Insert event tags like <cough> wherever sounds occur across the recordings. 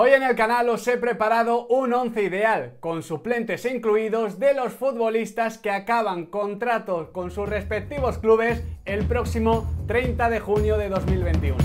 Hoy en el canal os he preparado un once ideal, con suplentes incluidos de los futbolistas que acaban contratos con sus respectivos clubes el próximo 30 de junio de 2021.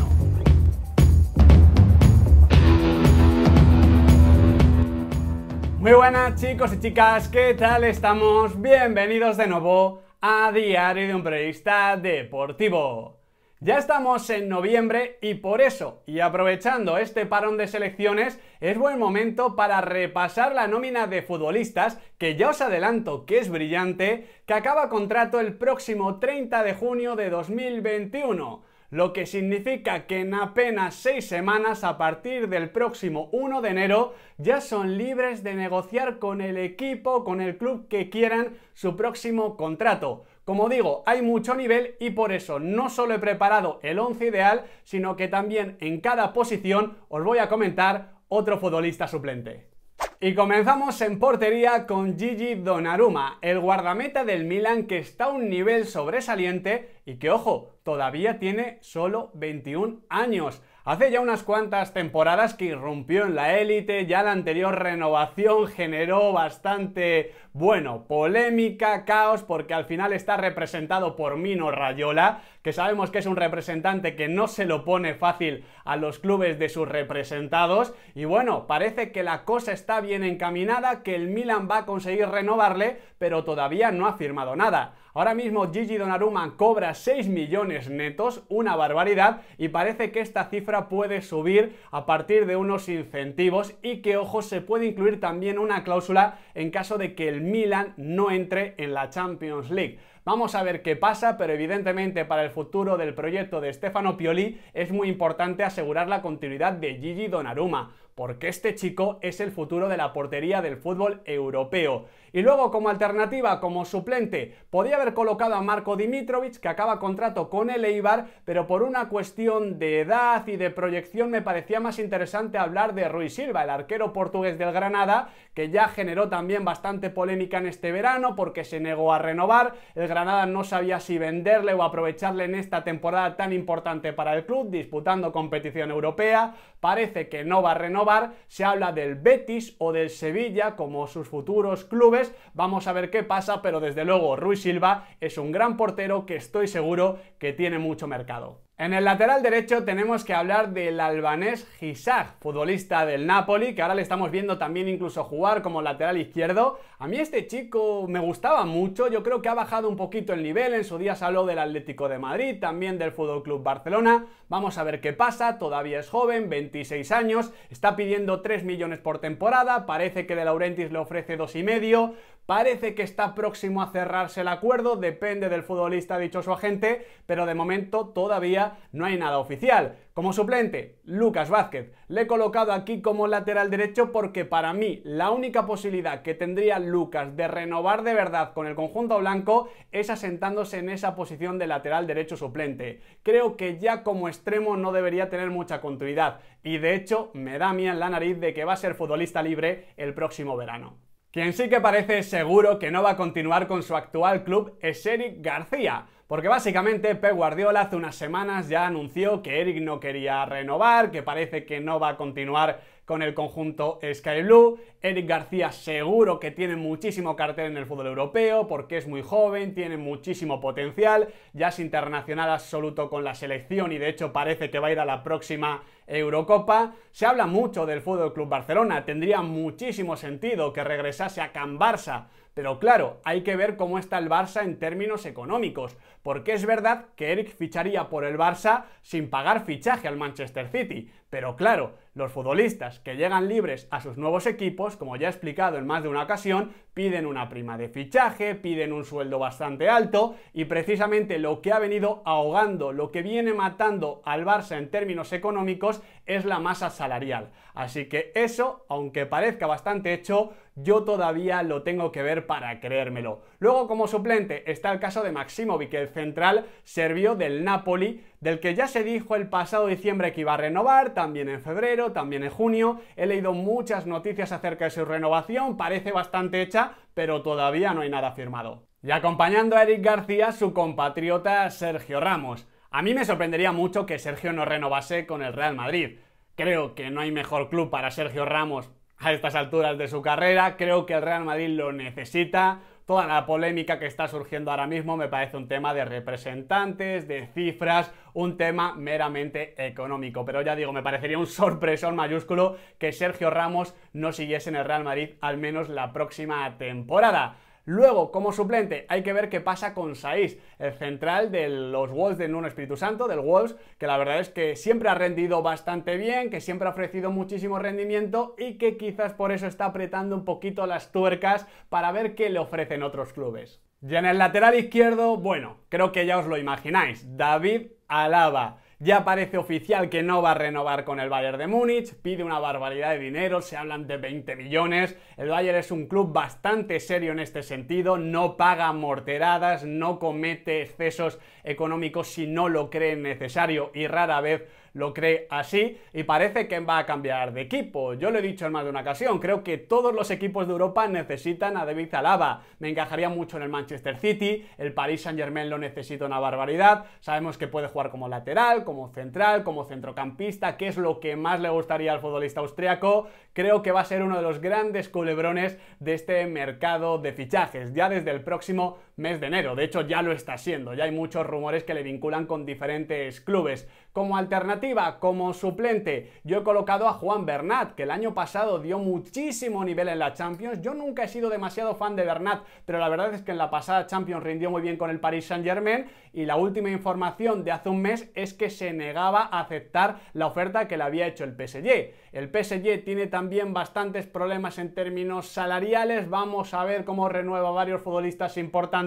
Muy buenas chicos y chicas, ¿qué tal estamos? Bienvenidos de nuevo a Diario de un Periodista Deportivo. Ya estamos en noviembre y por eso, y aprovechando este parón de selecciones, es buen momento para repasar la nómina de futbolistas, que ya os adelanto que es brillante, que acaba contrato el próximo 30 de junio de 2021 lo que significa que en apenas seis semanas a partir del próximo 1 de enero ya son libres de negociar con el equipo, con el club que quieran su próximo contrato. Como digo, hay mucho nivel y por eso no solo he preparado el 11 ideal, sino que también en cada posición os voy a comentar otro futbolista suplente. Y comenzamos en portería con Gigi Donnarumma, el guardameta del Milan que está a un nivel sobresaliente y que, ojo, todavía tiene solo 21 años. Hace ya unas cuantas temporadas que irrumpió en la élite, ya la anterior renovación generó bastante bueno, polémica, caos, porque al final está representado por Mino Rayola, que sabemos que es un representante que no se lo pone fácil a los clubes de sus representados. Y bueno, parece que la cosa está bien encaminada, que el Milan va a conseguir renovarle, pero todavía no ha firmado nada. Ahora mismo Gigi Donnarumma cobra 6 millones netos, una barbaridad, y parece que esta cifra puede subir a partir de unos incentivos y que, ojo, se puede incluir también una cláusula en caso de que el Milan no entre en la Champions League. Vamos a ver qué pasa, pero evidentemente para el futuro del proyecto de Stefano Pioli es muy importante asegurar la continuidad de Gigi Donnarumma porque este chico es el futuro de la portería del fútbol europeo. Y luego como alternativa, como suplente, podía haber colocado a Marco Dimitrovic, que acaba contrato con el Eibar, pero por una cuestión de edad y de proyección me parecía más interesante hablar de Rui Silva, el arquero portugués del Granada, que ya generó también bastante polémica en este verano porque se negó a renovar, el Granada no sabía si venderle o aprovecharle en esta temporada tan importante para el club, disputando competición europea, parece que no va a renovar, se habla del Betis o del Sevilla como sus futuros clubes, vamos a ver qué pasa, pero desde luego Ruiz Silva es un gran portero que estoy seguro que tiene mucho mercado. En el lateral derecho tenemos que hablar del albanés Gisag, futbolista del Napoli, que ahora le estamos viendo también incluso jugar como lateral izquierdo. A mí este chico me gustaba mucho, yo creo que ha bajado un poquito el nivel, en su día se habló del Atlético de Madrid, también del Fútbol Club Barcelona. Vamos a ver qué pasa, todavía es joven, 26 años, está pidiendo 3 millones por temporada, parece que De Laurentiis le ofrece 2,5, Parece que está próximo a cerrarse el acuerdo, depende del futbolista, dicho su agente, pero de momento todavía no hay nada oficial. Como suplente, Lucas Vázquez. Le he colocado aquí como lateral derecho porque para mí la única posibilidad que tendría Lucas de renovar de verdad con el conjunto blanco es asentándose en esa posición de lateral derecho suplente. Creo que ya como extremo no debería tener mucha continuidad y de hecho me da mía en la nariz de que va a ser futbolista libre el próximo verano. Quien sí que parece seguro que no va a continuar con su actual club es Eric García, porque básicamente Pep Guardiola hace unas semanas ya anunció que Eric no quería renovar, que parece que no va a continuar con el conjunto Sky Blue. Eric García seguro que tiene muchísimo cartel en el fútbol europeo porque es muy joven, tiene muchísimo potencial, ya es internacional absoluto con la selección y de hecho parece que va a ir a la próxima Eurocopa. Se habla mucho del Fútbol Club Barcelona, tendría muchísimo sentido que regresase a Can Barça pero claro, hay que ver cómo está el Barça en términos económicos, porque es verdad que Eric ficharía por el Barça sin pagar fichaje al Manchester City, pero claro, los futbolistas que llegan libres a sus nuevos equipos, como ya he explicado en más de una ocasión, piden una prima de fichaje, piden un sueldo bastante alto y precisamente lo que ha venido ahogando, lo que viene matando al Barça en términos económicos es la masa salarial. Así que eso, aunque parezca bastante hecho, yo todavía lo tengo que ver para creérmelo. Luego como suplente está el caso de Maximovic, el central serbio del Napoli, del que ya se dijo el pasado diciembre que iba a renovar, también en febrero, también en junio. He leído muchas noticias acerca de su renovación, parece bastante hecha, pero todavía no hay nada firmado. Y acompañando a Eric García, su compatriota Sergio Ramos. A mí me sorprendería mucho que Sergio no renovase con el Real Madrid. Creo que no hay mejor club para Sergio Ramos a estas alturas de su carrera, creo que el Real Madrid lo necesita, toda la polémica que está surgiendo ahora mismo me parece un tema de representantes, de cifras, un tema meramente económico. Pero ya digo, me parecería un sorpresón mayúsculo que Sergio Ramos no siguiese en el Real Madrid al menos la próxima temporada. Luego, como suplente, hay que ver qué pasa con Saiz, el central de los Wolves de Nuno Espíritu Santo, del Wolves, que la verdad es que siempre ha rendido bastante bien, que siempre ha ofrecido muchísimo rendimiento y que quizás por eso está apretando un poquito las tuercas para ver qué le ofrecen otros clubes. Y en el lateral izquierdo, bueno, creo que ya os lo imagináis, David Alaba. Ya parece oficial que no va a renovar con el Bayern de Múnich, pide una barbaridad de dinero, se hablan de 20 millones. El Bayern es un club bastante serio en este sentido, no paga morteradas, no comete excesos económicos si no lo cree necesario y rara vez lo cree así y parece que va a cambiar de equipo. Yo lo he dicho en más de una ocasión, creo que todos los equipos de Europa necesitan a David Zalaba. Me encajaría mucho en el Manchester City, el Paris Saint-Germain lo necesita una barbaridad. Sabemos que puede jugar como lateral, como central, como centrocampista, que es lo que más le gustaría al futbolista austriaco. Creo que va a ser uno de los grandes culebrones de este mercado de fichajes. Ya desde el próximo mes de enero. De hecho, ya lo está siendo. Ya hay muchos rumores que le vinculan con diferentes clubes. Como alternativa, como suplente, yo he colocado a Juan Bernat, que el año pasado dio muchísimo nivel en la Champions. Yo nunca he sido demasiado fan de Bernat, pero la verdad es que en la pasada Champions rindió muy bien con el Paris Saint-Germain y la última información de hace un mes es que se negaba a aceptar la oferta que le había hecho el PSG. El PSG tiene también bastantes problemas en términos salariales. Vamos a ver cómo renueva varios futbolistas importantes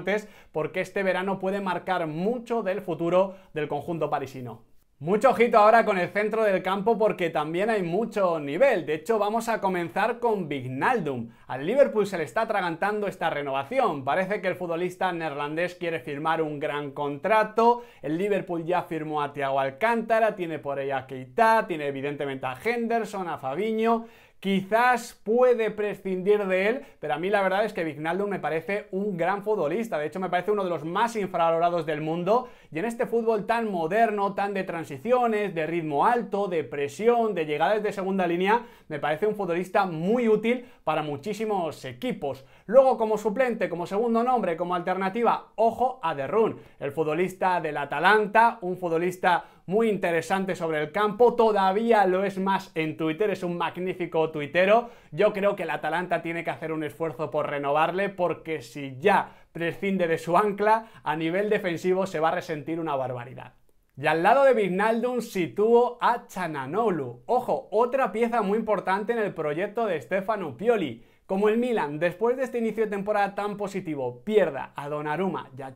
porque este verano puede marcar mucho del futuro del conjunto parisino. Mucho ojito ahora con el centro del campo porque también hay mucho nivel. De hecho, vamos a comenzar con Vignaldum. Al Liverpool se le está atragantando esta renovación. Parece que el futbolista neerlandés quiere firmar un gran contrato. El Liverpool ya firmó a Thiago Alcántara, tiene por ella a Keita, tiene evidentemente a Henderson, a Fabiño quizás puede prescindir de él, pero a mí la verdad es que Vignaldo me parece un gran futbolista, de hecho me parece uno de los más infravalorados del mundo, y en este fútbol tan moderno, tan de transiciones, de ritmo alto, de presión, de llegadas de segunda línea, me parece un futbolista muy útil para muchísimos equipos. Luego como suplente, como segundo nombre, como alternativa, ojo a De Run, el futbolista del Atalanta, un futbolista muy interesante sobre el campo, todavía lo es más en Twitter, es un magnífico tuitero. Yo creo que el Atalanta tiene que hacer un esfuerzo por renovarle porque si ya prescinde de su ancla, a nivel defensivo se va a resentir una barbaridad. Y al lado de Vignaldum sitúo a Chananolu Ojo, otra pieza muy importante en el proyecto de Stefano Pioli. Como el Milan, después de este inicio de temporada tan positivo, pierda a Donnarumma y a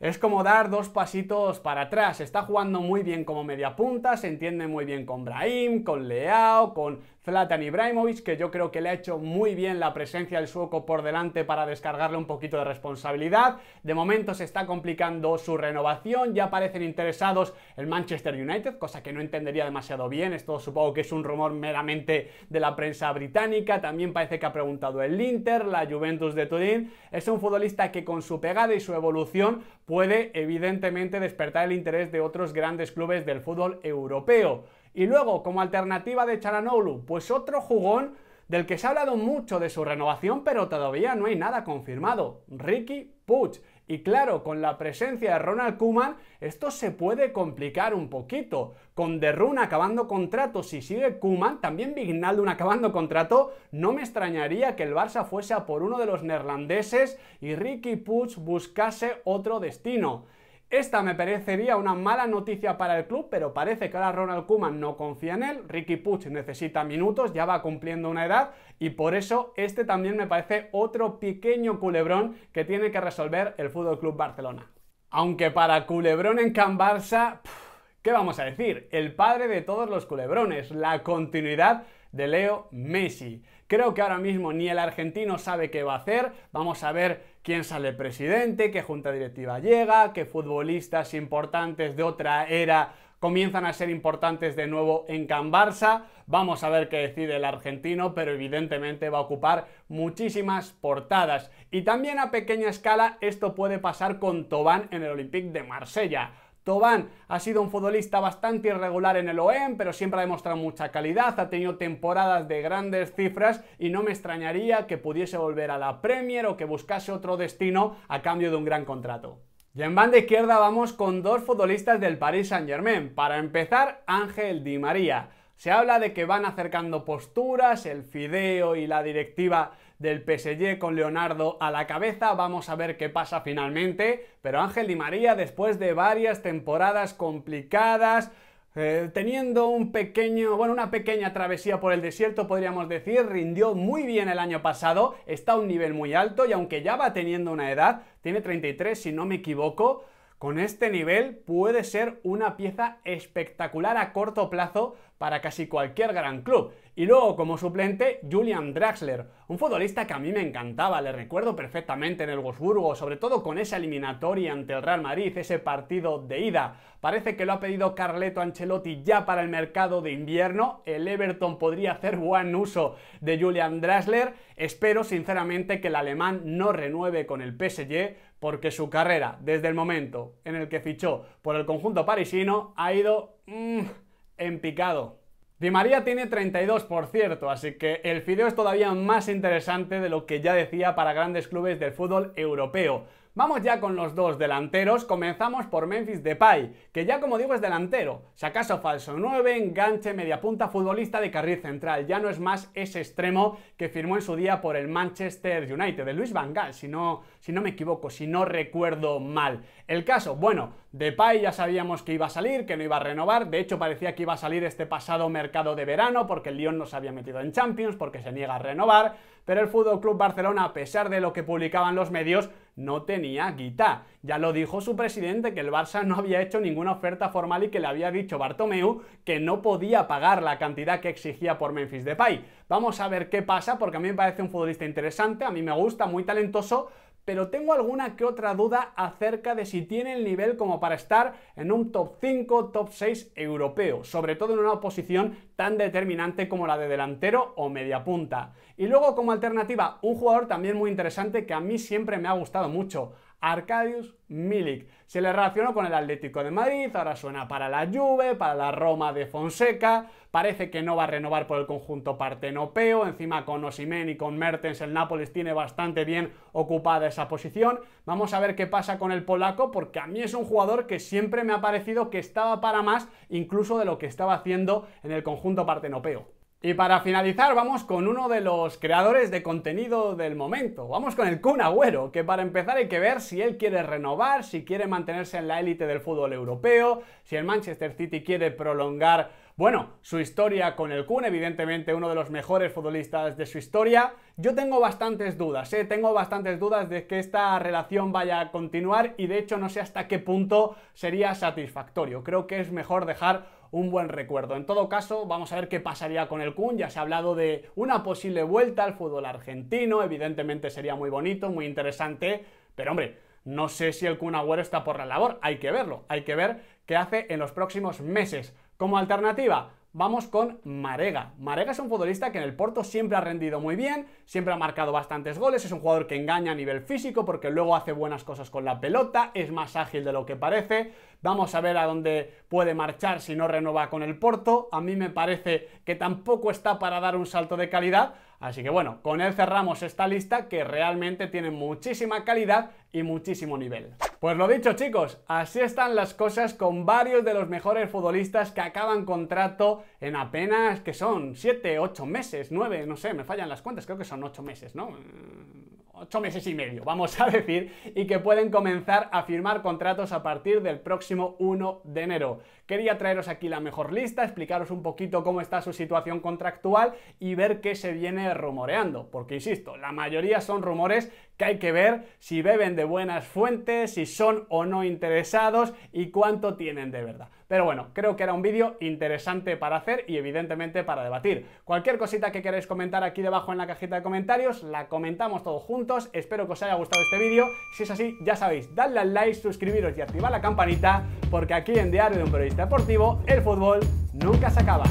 es como dar dos pasitos para atrás. Está jugando muy bien como mediapunta, se entiende muy bien con Brahim, con Leao, con Zlatan Ibrahimovic, que yo creo que le ha hecho muy bien la presencia del sueco por delante para descargarle un poquito de responsabilidad. De momento se está complicando su renovación, ya parecen interesados el Manchester United, cosa que no entendería demasiado bien, esto supongo que es un rumor meramente de la prensa británica, también parece que ha preguntado el Inter, la Juventus de Turín, es un futbolista que con su pegada y su evolución puede evidentemente despertar el interés de otros grandes clubes del fútbol europeo. Y luego, como alternativa de Charanolu, pues otro jugón del que se ha hablado mucho de su renovación, pero todavía no hay nada confirmado, Ricky Puig. Y claro, con la presencia de Ronald Koeman, esto se puede complicar un poquito. Con De Run acabando contrato, si sigue Koeman, también Vignaldun acabando contrato, no me extrañaría que el Barça fuese a por uno de los neerlandeses y Ricky Puig buscase otro destino. Esta me parecería una mala noticia para el club, pero parece que ahora Ronald Kuman no confía en él, Ricky Puch necesita minutos, ya va cumpliendo una edad y por eso este también me parece otro pequeño culebrón que tiene que resolver el Fútbol Club Barcelona. Aunque para culebrón en Can ¿qué vamos a decir? El padre de todos los culebrones, la continuidad de Leo Messi. Creo que ahora mismo ni el argentino sabe qué va a hacer. Vamos a ver quién sale presidente, qué junta directiva llega, qué futbolistas importantes de otra era comienzan a ser importantes de nuevo en Can Barça. Vamos a ver qué decide el argentino, pero evidentemente va a ocupar muchísimas portadas. Y también a pequeña escala esto puede pasar con Tobán en el Olympique de Marsella. Tobán ha sido un futbolista bastante irregular en el OEM, pero siempre ha demostrado mucha calidad, ha tenido temporadas de grandes cifras y no me extrañaría que pudiese volver a la Premier o que buscase otro destino a cambio de un gran contrato. Y en banda izquierda vamos con dos futbolistas del Paris Saint-Germain. Para empezar, Ángel Di María. Se habla de que van acercando posturas, el Fideo y la directiva del PSG con Leonardo a la cabeza. Vamos a ver qué pasa finalmente. Pero Ángel Di María, después de varias temporadas complicadas, eh, teniendo un pequeño, bueno, una pequeña travesía por el desierto, podríamos decir, rindió muy bien el año pasado, está a un nivel muy alto y aunque ya va teniendo una edad, tiene 33 si no me equivoco, con este nivel puede ser una pieza espectacular a corto plazo para casi cualquier gran club. Y luego como suplente, Julian Draxler, un futbolista que a mí me encantaba, le recuerdo perfectamente en el Wolfsburgo, sobre todo con esa eliminatoria ante el Real Madrid, ese partido de ida. Parece que lo ha pedido Carleto Ancelotti ya para el mercado de invierno, el Everton podría hacer buen uso de Julian Draxler, espero sinceramente que el alemán no renueve con el PSG, porque su carrera, desde el momento en el que fichó por el conjunto parisino, ha ido mm, en picado. Di María tiene 32, por cierto, así que el fideo es todavía más interesante de lo que ya decía para grandes clubes del fútbol europeo. Vamos ya con los dos delanteros, comenzamos por Memphis Depay, que ya como digo es delantero, si acaso falso 9, enganche, media punta, futbolista de carril central, ya no es más ese extremo que firmó en su día por el Manchester United, de Luis Van Gaal, si no, si no me equivoco, si no recuerdo mal. El caso, bueno, Depay ya sabíamos que iba a salir, que no iba a renovar, de hecho parecía que iba a salir este pasado mercado de verano porque el Lyon no se había metido en Champions, porque se niega a renovar, pero el Fútbol Club Barcelona, a pesar de lo que publicaban los medios, no tenía guita. Ya lo dijo su presidente que el Barça no había hecho ninguna oferta formal y que le había dicho Bartomeu que no podía pagar la cantidad que exigía por Memphis Depay. Vamos a ver qué pasa porque a mí me parece un futbolista interesante, a mí me gusta, muy talentoso, pero tengo alguna que otra duda acerca de si tiene el nivel como para estar en un top 5, top 6 europeo, sobre todo en una posición tan determinante como la de delantero o mediapunta. Y luego como alternativa, un jugador también muy interesante que a mí siempre me ha gustado mucho, Arcadius Milik. Se le relacionó con el Atlético de Madrid, ahora suena para la Juve, para la Roma de Fonseca, parece que no va a renovar por el conjunto partenopeo, encima con Osimen y con Mertens el Nápoles tiene bastante bien ocupada esa posición. Vamos a ver qué pasa con el polaco porque a mí es un jugador que siempre me ha parecido que estaba para más incluso de lo que estaba haciendo en el conjunto partenopeo. Y para finalizar, vamos con uno de los creadores de contenido del momento. Vamos con el Kun Agüero, que para empezar hay que ver si él quiere renovar, si quiere mantenerse en la élite del fútbol europeo, si el Manchester City quiere prolongar, bueno, su historia con el Kun, evidentemente uno de los mejores futbolistas de su historia. Yo tengo bastantes dudas, ¿eh? tengo bastantes dudas de que esta relación vaya a continuar y de hecho no sé hasta qué punto sería satisfactorio. Creo que es mejor dejar un buen recuerdo. En todo caso, vamos a ver qué pasaría con el Kun. Ya se ha hablado de una posible vuelta al fútbol argentino. Evidentemente sería muy bonito, muy interesante. Pero hombre, no sé si el Kun Agüero está por la labor. Hay que verlo. Hay que ver qué hace en los próximos meses. Como alternativa, vamos con Marega. Marega es un futbolista que en el Porto siempre ha rendido muy bien, siempre ha marcado bastantes goles, es un jugador que engaña a nivel físico porque luego hace buenas cosas con la pelota, es más ágil de lo que parece. Vamos a ver a dónde puede marchar si no renueva con el Porto. A mí me parece que tampoco está para dar un salto de calidad, Así que bueno, con él cerramos esta lista que realmente tiene muchísima calidad y muchísimo nivel. Pues lo dicho chicos, así están las cosas con varios de los mejores futbolistas que acaban contrato en apenas que son 7, 8 meses, 9, no sé, me fallan las cuentas, creo que son 8 meses, ¿no? 8 meses y medio, vamos a <laughs> decir, y que pueden comenzar a firmar contratos a partir del próximo 1 de enero. Quería traeros aquí la mejor lista, explicaros un poquito cómo está su situación contractual y ver qué se viene rumoreando, porque insisto, la mayoría son rumores que hay que ver si beben de buenas fuentes, si son o no interesados y cuánto tienen de verdad. Pero bueno, creo que era un vídeo interesante para hacer y evidentemente para debatir. Cualquier cosita que queráis comentar aquí debajo en la cajita de comentarios, la comentamos todos juntos. Espero que os haya gustado este vídeo. Si es así, ya sabéis, dadle al like, suscribiros y activad la campanita, porque aquí en Diario de un Periodista Deportivo, el fútbol nunca se acaba.